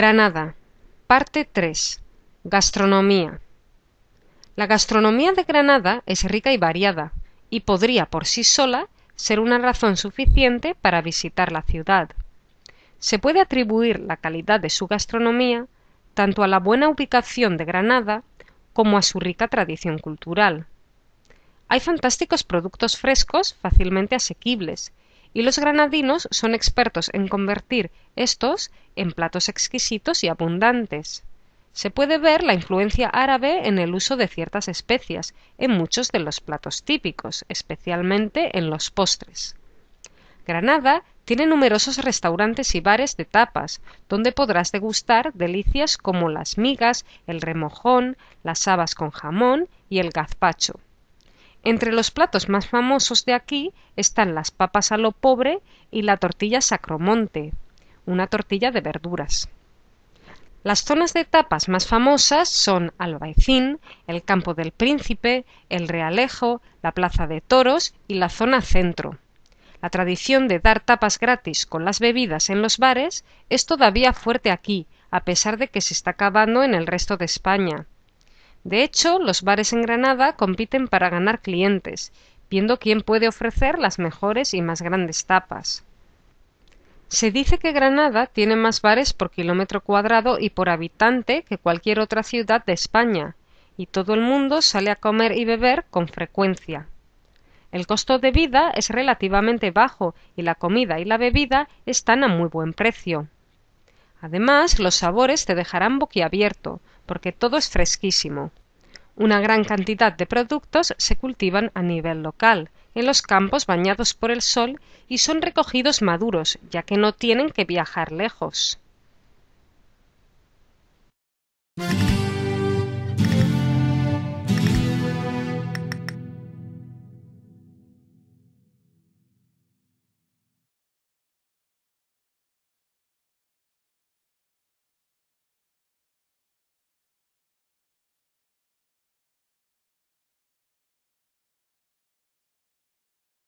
Granada. Parte 3. Gastronomía. La gastronomía de Granada es rica y variada, y podría por sí sola ser una razón suficiente para visitar la ciudad. Se puede atribuir la calidad de su gastronomía tanto a la buena ubicación de Granada como a su rica tradición cultural. Hay fantásticos productos frescos fácilmente asequibles, y los granadinos son expertos en convertir estos en platos exquisitos y abundantes. Se puede ver la influencia árabe en el uso de ciertas especias en muchos de los platos típicos, especialmente en los postres. Granada tiene numerosos restaurantes y bares de tapas, donde podrás degustar delicias como las migas, el remojón, las habas con jamón y el gazpacho. Entre los platos más famosos de aquí están las papas a lo pobre y la tortilla Sacromonte, una tortilla de verduras. Las zonas de tapas más famosas son Albaicín, el Campo del Príncipe, el Realejo, la Plaza de Toros y la zona centro. La tradición de dar tapas gratis con las bebidas en los bares es todavía fuerte aquí, a pesar de que se está acabando en el resto de España. De hecho, los bares en Granada compiten para ganar clientes, viendo quién puede ofrecer las mejores y más grandes tapas. Se dice que Granada tiene más bares por kilómetro cuadrado y por habitante que cualquier otra ciudad de España, y todo el mundo sale a comer y beber con frecuencia. El costo de vida es relativamente bajo y la comida y la bebida están a muy buen precio. Además, los sabores te dejarán boquiabierto, porque todo es fresquísimo. Una gran cantidad de productos se cultivan a nivel local, en los campos bañados por el sol y son recogidos maduros, ya que no tienen que viajar lejos.